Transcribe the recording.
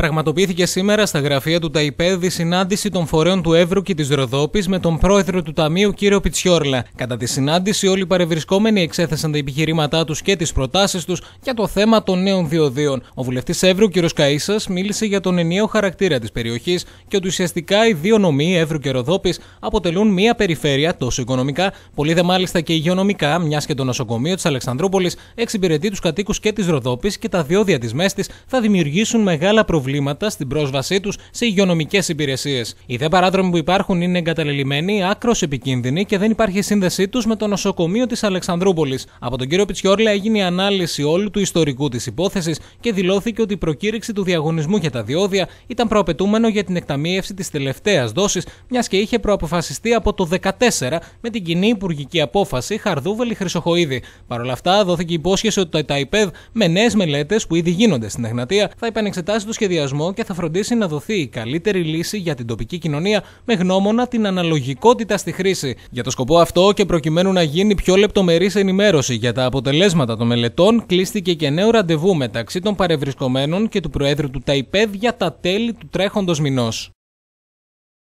Πραγματοποιήθηκε σήμερα στα γραφεία του ΤΑΙΠΕΔ η συνάντηση των φορέων του Εύρου και της Ροδόπης με τον πρόεδρο του Ταμείου, κύριο Πιτσιόρλα. Κατά τη συνάντηση, όλοι οι παρευρισκόμενοι εξέθεσαν τα επιχειρήματά τους και τις προτάσεις τους για το θέμα των νέων διοδίων. Ο βουλευτής Εύρου, κύριος Καΐσας, μίλησε για τον ενιαίο χαρακτήρα της περιοχής και ότι ουσιαστικά οι δύο νομοί, Εύρου και Ροδόπης, αποτελούν μία περιφέρεια τόσο οικονομικά, πολύ δε μάλιστα και υγειονομικά, μιας και το νοσοκομείο της Αλεξανδρούπολης εξυπηρετεί τους κατοίκους και της Ροδόπης και τα διόδια της θα δημιουργήσουν μεγάλα προβλήματα προβλήματα στην πρόσβασή τους σε υγειονομικές υπηρεσίες. Οι δε παράδρομοι που υπάρχουν είναι εγκαταλελειμμένοι, άκρος επικίνδυνοι και δεν υπάρχει σύνδεσή τους με το νοσοκομείο της Αλεξανδρούπολης. Από τον κύριο Πιτσιόρλα έγινε η ανάλυση όλου του ιστορικού της υπόθεσης και δηλώθηκε ότι η προκήρυξη του διαγωνισμού για τα διόδια ήταν προαπαιτούμενο για την εκταμείευση της τελευταίας δόσης, μιας και είχε προαποφασιστεί από το 14 με την κοινή υπουργική απόφαση Χαρδούβελη Χρυσοχοίδη. Παρ' όλα αυτά, δόθηκε υπόσχεση ότι το ΕΤΑΙΠΕΔ με νέες μελέτες που ήδη γίνονται στην Εγνατεία θα επανεξετάσει το σχεδιασμό και θα φροντίσει να δοθεί η καλύτερη λύση για την τοπική κοινωνία με γνώμονα την αναλογικότητα στη χρήση. Για το σκοπό αυτό και προκειμένου να γίνει πιο λεπτομερής ενημέρωση για τα αποτελέσματα των μελετών, κλείστηκε και νέο ραντεβού μεταξύ των παρευρισκομένων και του Προέδρου του ΤΑΙΠΕΔ για τα τέλη του τρέχοντος μηνός.